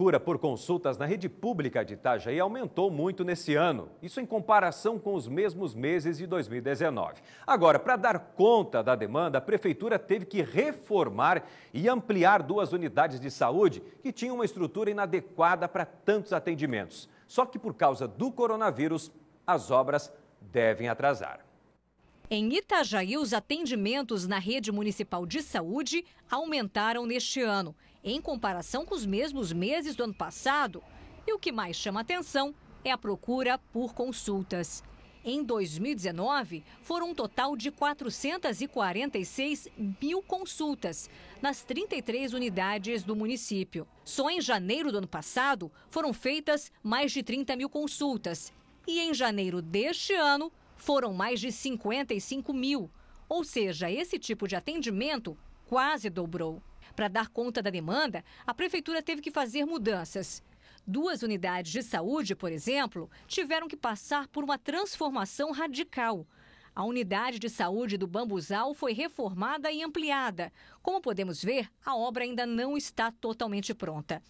procura por consultas na rede pública de Itajaí aumentou muito nesse ano, isso em comparação com os mesmos meses de 2019. Agora, para dar conta da demanda, a prefeitura teve que reformar e ampliar duas unidades de saúde que tinham uma estrutura inadequada para tantos atendimentos. Só que por causa do coronavírus, as obras devem atrasar. Em Itajaí, os atendimentos na rede municipal de saúde aumentaram neste ano, em comparação com os mesmos meses do ano passado. E o que mais chama atenção é a procura por consultas. Em 2019, foram um total de 446 mil consultas nas 33 unidades do município. Só em janeiro do ano passado foram feitas mais de 30 mil consultas. E em janeiro deste ano foram mais de 55 mil. Ou seja, esse tipo de atendimento quase dobrou. Para dar conta da demanda, a prefeitura teve que fazer mudanças. Duas unidades de saúde, por exemplo, tiveram que passar por uma transformação radical. A unidade de saúde do Bambuzal foi reformada e ampliada. Como podemos ver, a obra ainda não está totalmente pronta.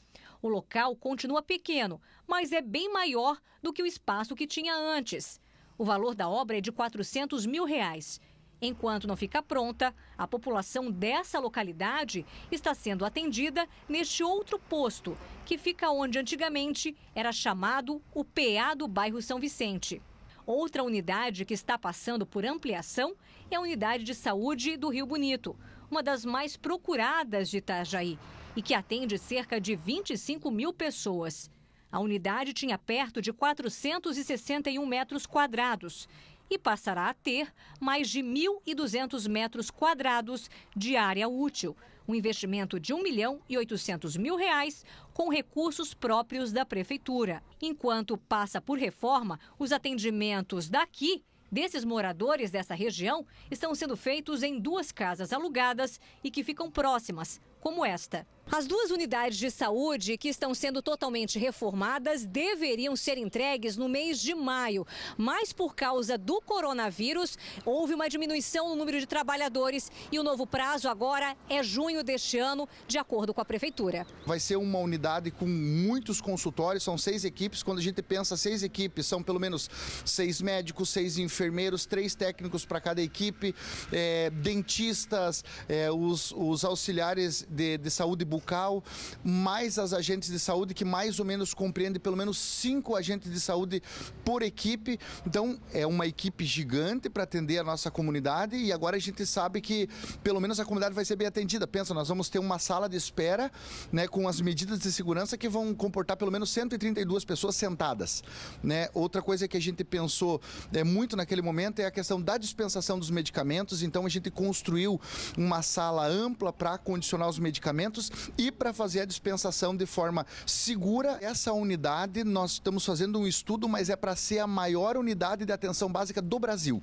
O local continua pequeno, mas é bem maior do que o espaço que tinha antes. O valor da obra é de 400 mil reais. Enquanto não fica pronta, a população dessa localidade está sendo atendida neste outro posto, que fica onde antigamente era chamado o PA do bairro São Vicente. Outra unidade que está passando por ampliação é a unidade de saúde do Rio Bonito, uma das mais procuradas de Itajaí e que atende cerca de 25 mil pessoas. A unidade tinha perto de 461 metros quadrados e passará a ter mais de 1.200 metros quadrados de área útil, um investimento de 1 milhão e 800 mil reais com recursos próprios da prefeitura. Enquanto passa por reforma, os atendimentos daqui desses moradores dessa região estão sendo feitos em duas casas alugadas e que ficam próximas, como esta. As duas unidades de saúde que estão sendo totalmente reformadas deveriam ser entregues no mês de maio, mas por causa do coronavírus, houve uma diminuição no número de trabalhadores e o novo prazo agora é junho deste ano, de acordo com a prefeitura. Vai ser uma unidade com muitos consultórios, são seis equipes. Quando a gente pensa seis equipes, são pelo menos seis médicos, seis enfermeiros, três técnicos para cada equipe, é, dentistas, é, os, os, auxiliares de, de saúde bucal local, mais as agentes de saúde, que mais ou menos compreende pelo menos cinco agentes de saúde por equipe. Então, é uma equipe gigante para atender a nossa comunidade e agora a gente sabe que pelo menos a comunidade vai ser bem atendida. Pensa, nós vamos ter uma sala de espera né, com as medidas de segurança que vão comportar pelo menos 132 pessoas sentadas. Né? Outra coisa que a gente pensou é, muito naquele momento é a questão da dispensação dos medicamentos. Então, a gente construiu uma sala ampla para condicionar os medicamentos e para fazer a dispensação de forma segura, essa unidade nós estamos fazendo um estudo, mas é para ser a maior unidade de atenção básica do Brasil.